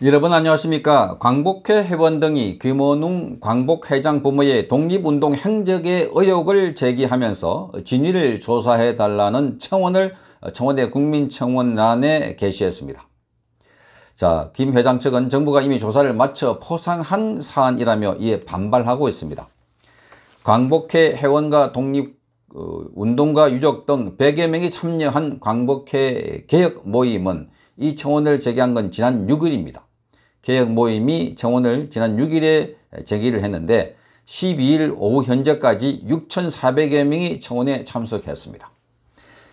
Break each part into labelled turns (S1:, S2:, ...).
S1: 여러분 안녕하십니까 광복회 회원 등이 김원웅 광복회장 부모의 독립운동 행적의 의혹을 제기하면서 진위를 조사해 달라는 청원을 청와대 국민청원란에 게시했습니다. 자, 김 회장 측은 정부가 이미 조사를 마쳐 포상한 사안이라며 이에 반발하고 있습니다. 광복회 회원과 독립운동가 어, 유족 등 100여 명이 참여한 광복회 개혁 모임은 이 청원을 제기한 건 지난 6일입니다. 개혁 모임이 정원을 지난 6일에 제기를 했는데 12일 오후 현재까지 6,400여 명이 청원에 참석했습니다.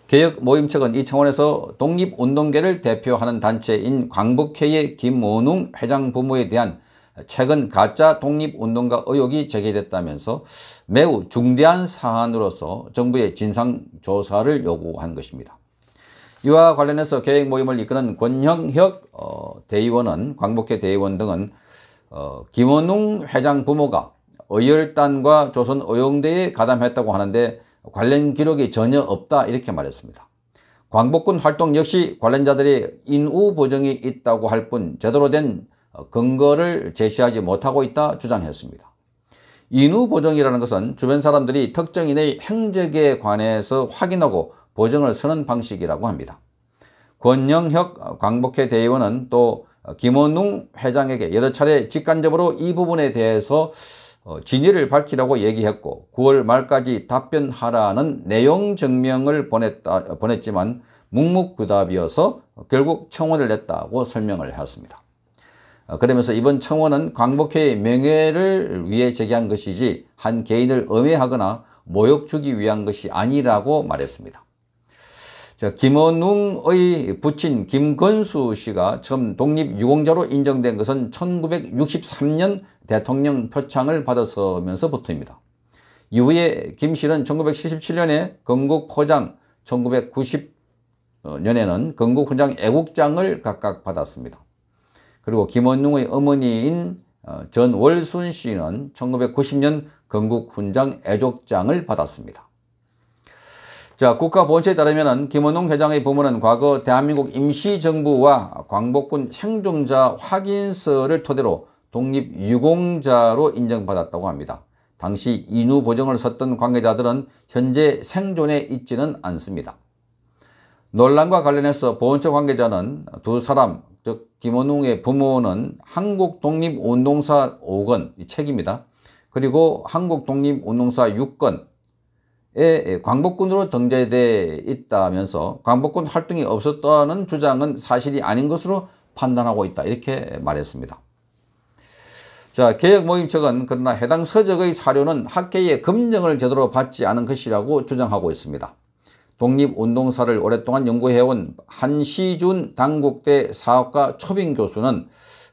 S1: 개혁 모임 측은 이 청원에서 독립운동계를 대표하는 단체인 광복회의 김원웅 회장 부모에 대한 최근 가짜 독립운동가 의혹이 제기됐다면서 매우 중대한 사안으로서 정부의 진상조사를 요구한 것입니다. 이와 관련해서 계획 모임을 이끄는 권형혁 어, 대의원은 광복회 대의원 등은 어, 김원웅 회장 부모가 의열단과 조선 의용대에 가담했다고 하는데 관련 기록이 전혀 없다 이렇게 말했습니다. 광복군 활동 역시 관련자들이 인우 보정이 있다고 할 뿐 제대로 된 어, 근거를 제시하지 못하고 있다 주장했습니다. 인우 보정이라는 것은 주변 사람들이 특정인의 행적에 관해서 확인하고 보정을 쓰는 방식이라고 합니다. 권영혁 광복회 대의원은 또 김원웅 회장에게 여러 차례 직간접으로 이 부분에 대해서 어, 진위를 밝히라고 얘기했고 9월 말까지 답변하라는 내용 증명을 보냈다, 보냈지만 묵묵부답이어서 결국 청원을 냈다고 설명을 했습니다. 어, 그러면서 이번 청원은 광복회의 명예를 위해 제기한 것이지 한 개인을 음해하거나 모욕 주기 위한 것이 아니라고 말했습니다. 김원웅의 부친 김건수 씨가 처음 독립유공자로 인정된 것은 1963년 대통령 표창을 받아서면서부터입니다. 이후에 김 씨는 1977년에 건국포장 1990년에는 건국훈장 애국장을 각각 받았습니다. 그리고 김원웅의 어머니인 어, 전월순 씨는 1990년 건국훈장 애국장을 받았습니다. 자, 국가보훈처에 따르면 김원웅 회장의 부모는 과거 대한민국 임시정부와 광복군 생존자 확인서를 토대로 독립유공자로 인정받았다고 합니다. 당시 인후 보정을 썼던 관계자들은 현재 생존에 있지는 않습니다. 논란과 관련해서 보훈처 관계자는 두 사람, 즉 김원웅의 부모는 한국독립운동사 5건, 책입니다. 그리고 한국독립운동사 6건, 에 광복군으로 등재되어 있다면서 광복군 활동이 없었다는 주장은 사실이 아닌 것으로 판단하고 있다 이렇게 말했습니다. 자 개혁 모임 측은 그러나 해당 서적의 사료는 학계의 검증을 제대로 받지 않은 것이라고 주장하고 있습니다. 독립운동사를 오랫동안 연구해온 한시준 당국대 사업과 초빙 교수는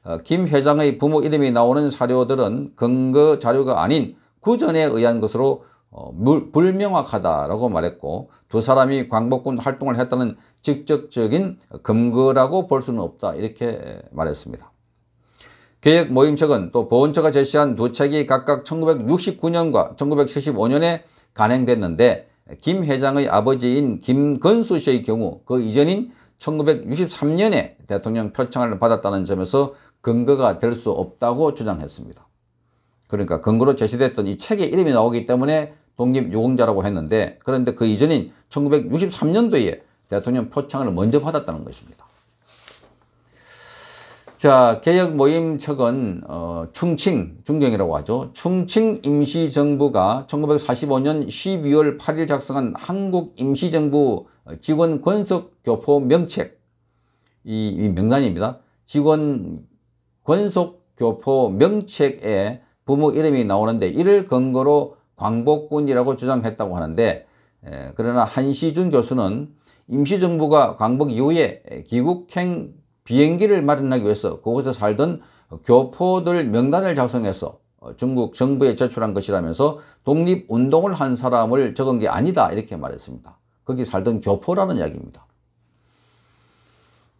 S1: 어, 김 회장의 부모 이름이 나오는 사료들은 근거 자료가 아닌 구전에 의한 것으로 어, 불명확하다라고 말했고 두 사람이 광복군 활동을 했다는 직접적인 근거라고 볼 수는 없다 이렇게 말했습니다. 계획 모임책은 또 보훈처가 제시한 두 책이 각각 1969년과 1975년에 간행됐는데 김 회장의 아버지인 김건수 씨의 경우 그 이전인 1963년에 대통령 표창을 받았다는 점에서 근거가 될 수 없다고 주장했습니다. 그러니까 근거로 제시됐던 이 책의 이름이 나오기 때문에 독립요공자라고 했는데 그런데 그 이전인 1963년도에 대통령 표창을 먼저 받았다는 것입니다. 자, 개혁 모임 측은 어, 충칭, 중경이라고 하죠. 충칭 임시정부가 1945년 12월 8일 작성한 한국 임시정부 어, 직원 권속 교포 명책 이, 이 명단입니다. 직원 권속 교포 명책에 부모 이름이 나오는데 이를 근거로 광복군이라고 주장했다고 하는데 예, 그러나 한시준 교수는 임시정부가 광복 이후에 귀국행 비행기를 마련하기 위해서 그곳에 살던 교포들 명단을 작성해서 중국 정부에 제출한 것이라면서 독립운동을 한 사람을 적은 게 아니다 이렇게 말했습니다. 거기 살던 교포라는 이야기입니다.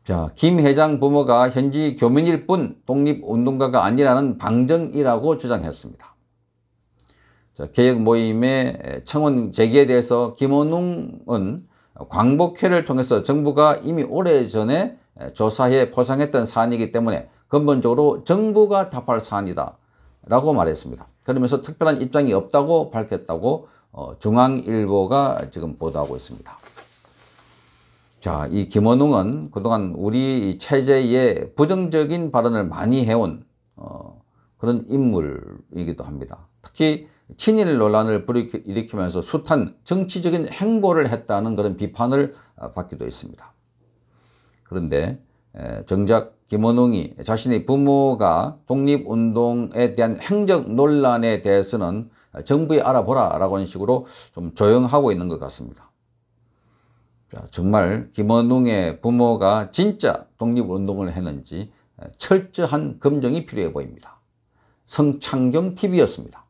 S1: 자, 김 회장 부모가 현지 교민일 뿐 독립운동가가 아니라는 방정이라고 주장했습니다. 자, 개혁 모임의 청원 제기에 대해서 김원웅은 광복회를 통해서 정부가 이미 오래전에 조사해 포상했던 사안이기 때문에 근본적으로 정부가 답할 사안이다 라고 말했습니다. 그러면서 특별한 입장이 없다고 밝혔다고 어, 중앙일보가 지금 보도하고 있습니다. 자, 이 김원웅은 그동안 우리 체제에 부정적인 발언을 많이 해온 어, 그런 인물이기도 합니다. 특히 친일 논란을 일으키면서 숱한 정치적인 행보를 했다는 그런 비판을 어, 받기도 했습니다. 그런데 정작 김원웅이 자신의 부모가 독립운동에 대한 행적 논란에 대해서는 정부에 알아보라 라고 하는 식으로 좀 조용하고 있는 것 같습니다. 정말 김원웅의 부모가 진짜 독립운동을 했는지 철저한 검증이 필요해 보입니다. 성창경 TV였습니다.